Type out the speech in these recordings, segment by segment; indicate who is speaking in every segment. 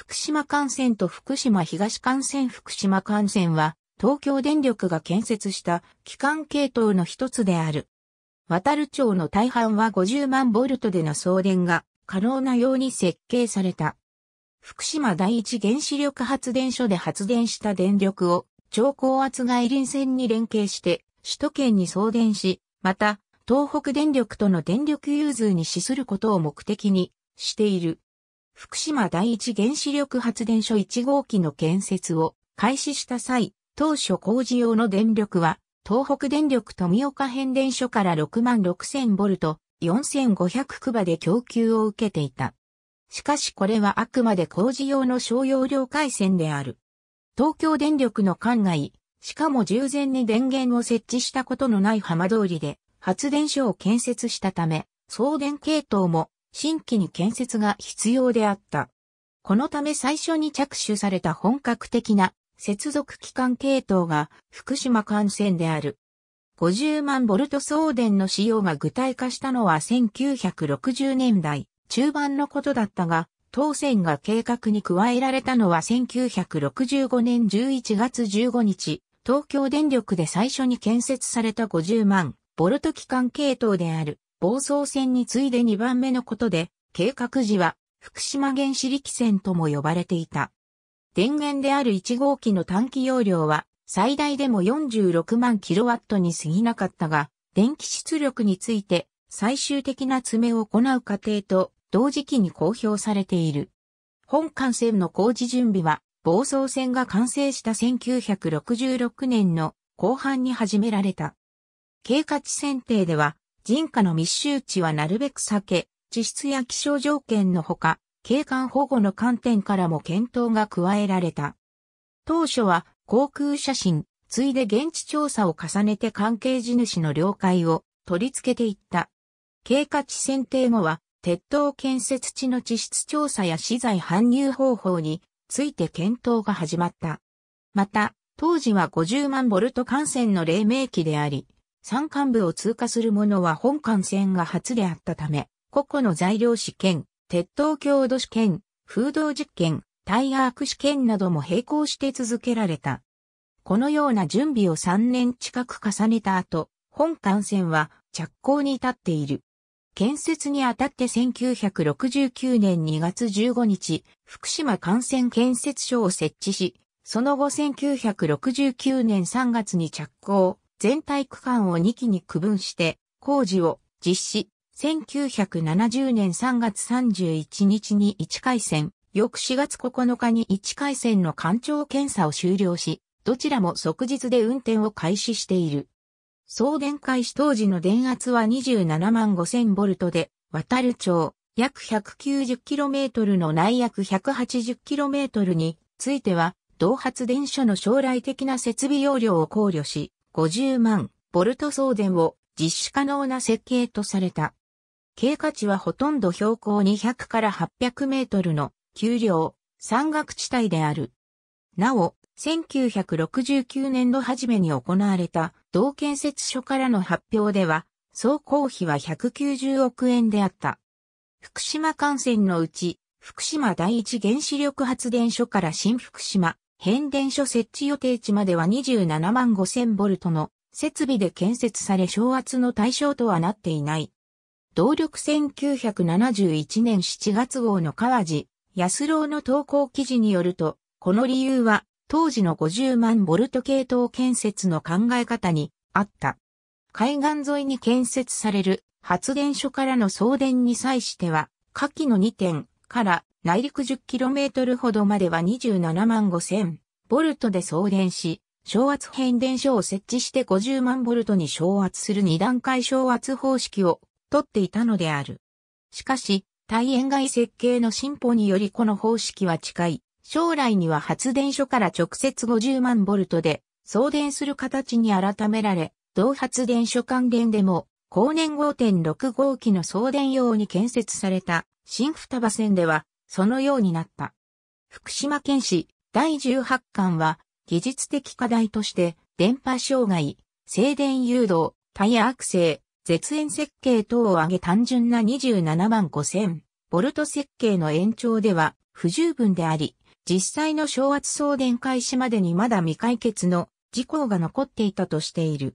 Speaker 1: 福島幹線と福島東幹線福島幹線は、東京電力が建設した機関系統の一つである。渡る町の大半は50万ボルトでの送電が可能なように設計された。福島第一原子力発電所で発電した電力を超高圧外輪線に連携して首都圏に送電し、また東北電力との電力融通に資することを目的にしている。福島第一原子力発電所1号機の建設を開始した際、当初工事用の電力は、東北電力富岡変電所から6万6000ボルト、4500クバで供給を受けていた。しかしこれはあくまで工事用の商用量回線である。東京電力の管内、しかも従前に電源を設置したことのない浜通りで発電所を建設したため、送電系統も新規に建設が必要であった。このため最初に着手された本格的な接続機関系統が福島幹線である。50万ボルト送電の使用が具体化したのは1960年代中盤のことだったが、当船が計画に加えられたのは1965年11月15日、東京電力で最初に建設された50万ボルト機関系統である暴走船に次いで2番目のことで、計画時は福島原子力船とも呼ばれていた。電源である1号機の短期容量は最大でも46万キロワットに過ぎなかったが、電気出力について最終的な詰めを行う過程と同時期に公表されている。本幹線の工事準備は、暴走船が完成した1966年の後半に始められた。経過値選定では、人家の密集地はなるべく避け、地質や気象条件のほか、景観保護の観点からも検討が加えられた。当初は航空写真、ついで現地調査を重ねて関係地主の了解を取り付けていった。経過地選定後は、鉄道建設地の地質調査や資材搬入方法について検討が始まった。また、当時は50万ボルト感染の黎明期であり、山間部を通過するものは本艦船が初であったため、個々の材料試験、鉄塔強度試験、風洞実験、タイヤーク試験なども並行して続けられた。このような準備を3年近く重ねた後、本艦船は着工に至っている。建設にあたって1969年2月15日、福島艦船建設所を設置し、その後1969年3月に着工、全体区間を2期に区分して工事を実施。1970年3月31日に1回線、翌4月9日に1回線の環境検査を終了し、どちらも即日で運転を開始している。送電開始当時の電圧は27万5000ボルトで、渡る町、約 190km の内約 180km については、同発電所の将来的な設備容量を考慮し、50万ボルト送電を実施可能な設計とされた。経過値はほとんど標高200から800メートルの丘陵、山岳地帯である。なお、1969年度初めに行われた同建設所からの発表では、総工費は190億円であった。福島幹線のうち、福島第一原子力発電所から新福島、変電所設置予定地までは27万5000ボルトの設備で建設され昇圧の対象とはなっていない。動力1971年7月号の川地、安郎の投稿記事によると、この理由は当時の50万ボルト系統建設の考え方にあった。海岸沿いに建設される発電所からの送電に際しては、下記の2点、から内陸 10km ほどまでは27万5000ボルトで送電し、昇圧変電所を設置して50万ボルトに昇圧する二段階昇圧方式を取っていたのである。しかし、対円外設計の進歩によりこの方式は近い。将来には発電所から直接50万ボルトで送電する形に改められ、同発電所関連でも後年5.6号機の送電用に建設された新双葉線ではそのようになった。福島県市第18巻は技術的課題として電波障害、静電誘導、タイヤ悪性、絶縁設計等を挙げ単純な27万5000ボルト設計の延長では不十分であり、実際の昇圧送電開始までにまだ未解決の事項が残っていたとしている。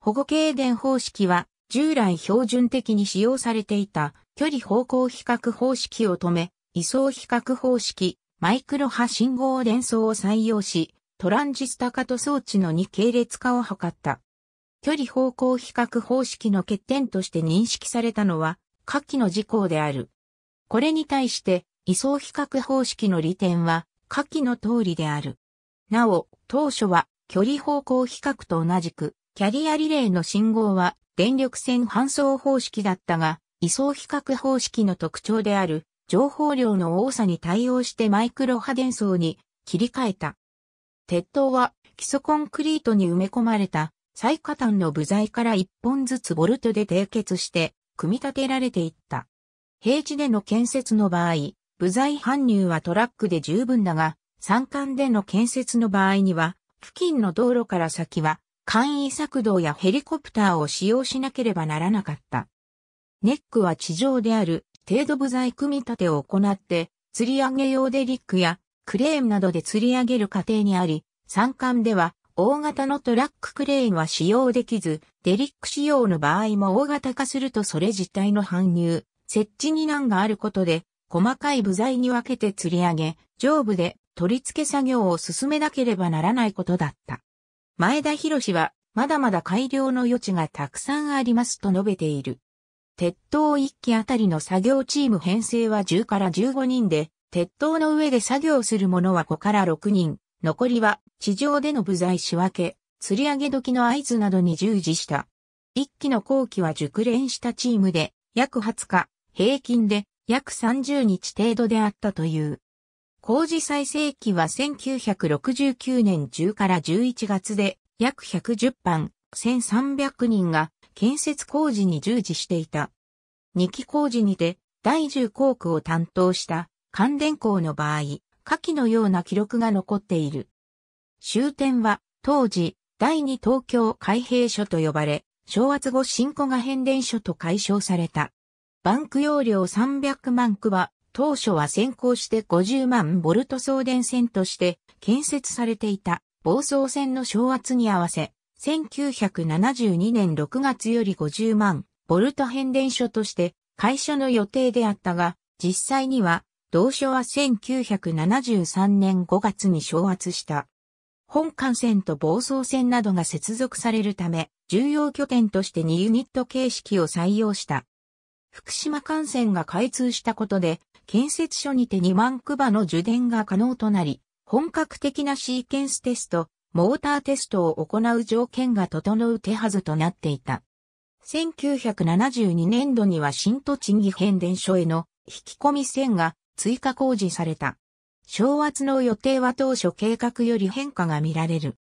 Speaker 1: 保護経電方式は従来標準的に使用されていた距離方向比較方式を止め、位相比較方式、マイクロ波信号連想を採用し、トランジスタ化と装置の2系列化を図った。距離方向比較方式の欠点として認識されたのは、下記の事項である。これに対して、位相比較方式の利点は、下記の通りである。なお、当初は、距離方向比較と同じく、キャリアリレーの信号は電力線搬送方式だったが、位相比較方式の特徴である情報量の多さに対応してマイクロ波電装に切り替えた。鉄塔は基礎コンクリートに埋め込まれた最下端の部材から1本ずつボルトで締結して組み立てられていった。平地での建設の場合、部材搬入はトラックで十分だが、山間での建設の場合には、付近の道路から先は簡易策動やヘリコプターを使用しなければならなかった。ネックは地上である程度部材組み立てを行って、釣り上げ用デリックやクレーンなどで釣り上げる過程にあり、山間では大型のトラッククレーンは使用できず、デリック使用の場合も大型化するとそれ自体の搬入、設置に難があることで、細かい部材に分けて釣り上げ、上部で取り付け作業を進めなければならないことだった。前田博士は、まだまだ改良の余地がたくさんありますと述べている。鉄塔1機あたりの作業チーム編成は10から15人で、鉄塔の上で作業する者は5から6人、残りは地上での部材仕分け、釣り上げ時の合図などに従事した。1機の後期は熟練したチームで、約20日、平均で約30日程度であったという。工事再生期は1969年10から11月で約110班1300人が建設工事に従事していた。2期工事にて第10工区を担当した関電工の場合、下記のような記録が残っている。終点は当時第2東京開閉所と呼ばれ、昭和後新古賀変電所と解消された。バンク容量300万区は当初は先行して50万ボルト送電線として建設されていた暴走線の昇圧に合わせ、1972年6月より50万ボルト変電所として会社の予定であったが、実際には同所は1973年5月に昇圧した。本幹線と暴走線などが接続されるため、重要拠点として2ユニット形式を採用した。福島幹線が開通したことで、建設所にて2万区場の受電が可能となり、本格的なシーケンステスト、モーターテストを行う条件が整う手はずとなっていた。1972年度には新都賃義変電所への引き込み線が追加工事された。昭圧の予定は当初計画より変化が見られる。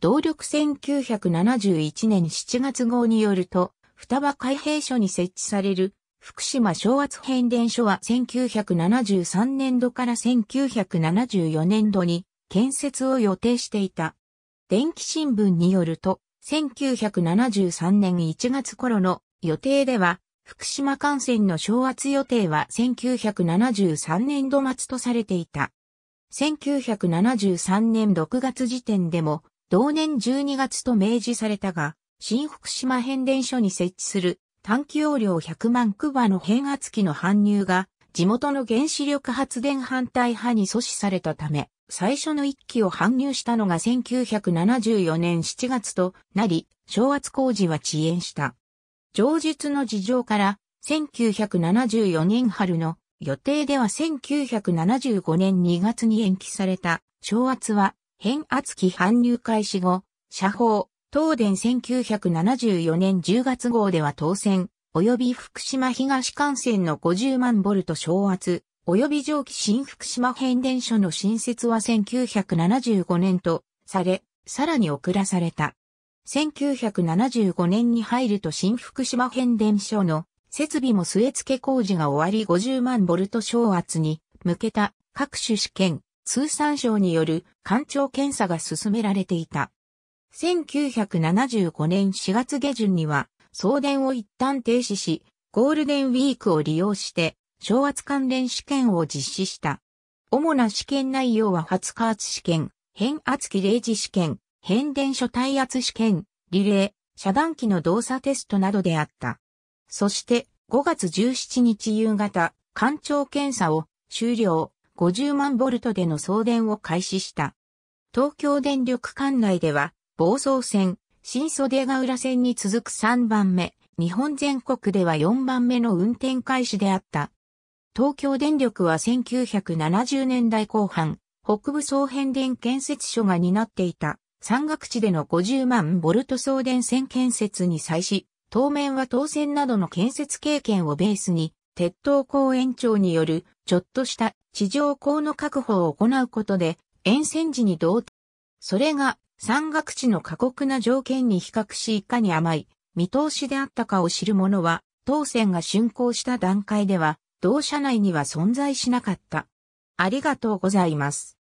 Speaker 1: 動力1971年7月号によると、双葉開閉所に設置される福島昭圧変電所は1973年度から1974年度に建設を予定していた。電気新聞によると、1973年1月頃の予定では、福島幹線の昭圧予定は1973年度末とされていた。1973年6月時点でも、同年12月と明示されたが、新福島変電所に設置する短期容量100万クバの変圧器の搬入が地元の原子力発電反対派に阻止されたため、最初の一機を搬入したのが1974年7月となり、昭圧工事は遅延した。上述の事情から、1974年春の予定では1975年2月に延期された、昭圧は変圧器搬入開始後、車法、東電1974年10月号では当選、及び福島東幹線の50万ボルト昇圧、及び蒸気新福島変電所の新設は1975年とされ、さらに遅らされた。1975年に入ると新福島変電所の設備も据え付け工事が終わり50万ボルト昇圧に向けた各種試験、通産省による官庁検査が進められていた。1975年4月下旬には、送電を一旦停止し、ゴールデンウィークを利用して、正圧関連試験を実施した。主な試験内容は初加圧試験、変圧器0時試験、変電所耐圧試験、リレー、遮断機の動作テストなどであった。そして5月17日夕方、艦長検査を終了50万ボルトでの送電を開始した。東京電力管内では房総線、新袖ヶ浦線に続く3番目、日本全国では4番目の運転開始であった。東京電力は1970年代後半、北部総変電建設所が担っていた、山岳地での50万ボルト送電線建設に際し、当面は当線などの建設経験をベースに、鉄道公園庁による、ちょっとした地上高の確保を行うことで、沿線時に同定。それが山岳地の過酷な条件に比較しいかに甘い見通しであったかを知る者は、当選が竣工した段階では、同社内には存在しなかった。ありがとうございます。